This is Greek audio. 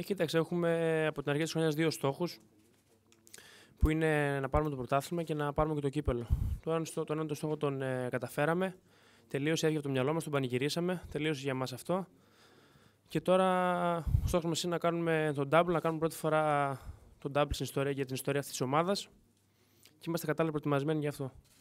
Ε, κοίταξε, έχουμε από την αρχή της χρονιάς δύο στόχους. Που είναι να πάρουμε το πρωτάθλημα και να πάρουμε και το κύπελο. Τώρα ένα, το, στόχο τον ε, καταφέραμε. Τελείωσε, έφυγε από το μυαλό μας, τον πανηγυρίσαμε. Τελείωσε για μας αυτό. Και τώρα ο στόχος μας είναι να κάνουμε τον double, να κάνουμε πρώτη φορά τον double στην ιστορία για την ιστορία αυτής της ομάδας. Και είμαστε κατάλληλα προετοιμασμένοι γι' αυτό.